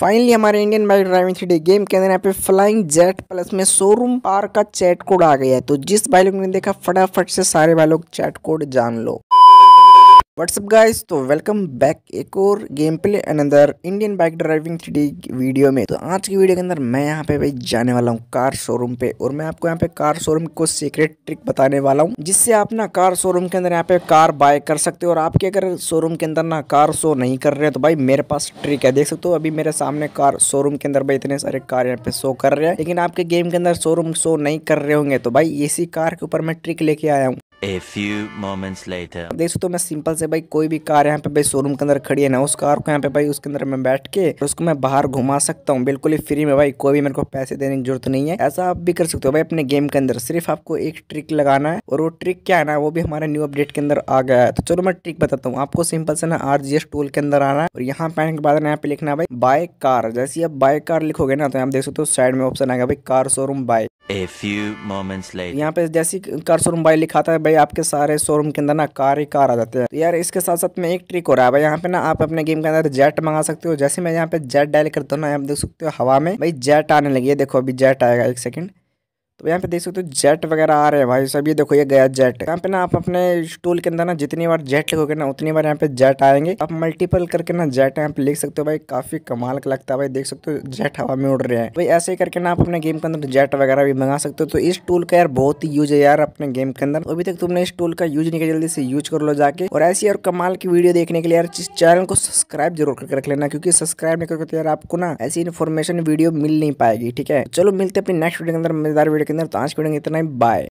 Finally हमारे Indian bike driving three game के अंदर यहाँ पे फ्लाइंग जेट प्लस में शोरूम पार का चैट कोड आ गया है तो जिस भाई लोग ने देखा फटाफट से सारे भाई लोग चैट कोड जान लो व्हाट्सअप गाइस तो वेलकम बैक एक और गेम प्ले अंदर Indian bike driving three video में तो आज की वीडियो के अंदर मैं यहाँ पे भाई जाने वाला हूँ कार शोरूम पे और मैं आपको यहाँ पे कार शोरूम को सीक्रेट ट्रिक बताने वाला हूँ जिससे आप ना कार शोरूम के अंदर यहाँ पे कार बाय कर सकते हो और आपके अगर शोरूम के अंदर ना कार शो नहीं कर रहे हैं तो भाई मेरे पास ट्रिक है देख सकते हो अभी मेरे सामने कार शोरूम के अंदर भाई इतने सारे कार यहाँ पे शो कर रहे हैं लेकिन आपके गेम के अंदर शोरूम शो नहीं कर रहे होंगे तो भाई इसी कार के ऊपर मैं ट्रिक लेके आया हूँ A few moments later. देख सकते हो मैं सिंपल से भाई कोई भी कार यहाँ पे भाई शोरूम के अंदर खड़ी है ना उस कार को यहाँ पे भाई उसके अंदर मैं बैठ के उसको मैं बाहर घुमा सकता हूँ बिल्कुल ही फ्री में भाई कोई भी मेरे को पैसे देने की जरूरत नहीं है ऐसा आप भी कर सकते हो भाई अपने गेम के अंदर सिर्फ आपको एक ट्रिक लगाना है और वो ट्रिक क्या है ना वो भी हमारे न्यू अपडेट के अंदर आ गया है तो चलो मैं ट्रिक बताता हूँ आपको सिंपल से ना आर टूल के अंदर आना है और यहाँ पे आने के बाद यहाँ पे लिखना है भाई बाय कार जैसे आप बाय कार लिखोगे ना तो आप देख सकते हो साइड में ऑप्शन आएगा भाई car showroom by A few moments later. यहाँ पे जैसे कार शोरूम भाई लिखा था भाई आपके सारे शोरूम के अंदर ना कार ही कार आ जाते हैं यार इसके साथ साथ में एक ट्रिक हो रहा है भाई यहाँ पे ना आप अपने गेम के अंदर जेट मंगा सकते हो जैसे मैं यहाँ पे जेट डायल करता हूँ ना आप देख सकते हो हवा में भाई जेट आने लगी है देखो अभी जेट आएगा एक सेकंड तो यहाँ पे देख सकते हो जेट वगैरह आ रहे हैं भाई सब ये देखो ये गया जेट यहाँ पे ना आप अपने टूल के अंदर ना जितनी बार जेट लिखोगे ना उतनी बार यहाँ पे जेट आएंगे आप मल्टीपल करके ना जेट यहाँ पे लिख सकते हो भाई काफी कमाल का लगता है भाई देख सकते हो जेट हवा में उड़ रहे हैं भाई ऐसे ही करके ना आप अपने गेम के अंदर जेट वगैरह भी मंगा सकते हो तो इस टूल का यार बहुत ही यूज है यार अपने गेम के अंदर अभी तक तुमने इस टूल का यूज नहीं किया जल्दी से यूज कर लो जाके और ऐसी और कमाल की वीडियो देखने के लिए यार चैनल को सब्सक्राइब जरूर करके रख लेना क्योंकि सब्सक्राइब नहीं करके तो यार आपको ना ऐसी इन्फॉर्मेशन वीडियो मिल नहीं पाएगी ठीक है चलो मिलते अपनी नेक्स्ट वीडियो के अंदर मजेदार वीडियो के अंदर तो आज इतना ही बाय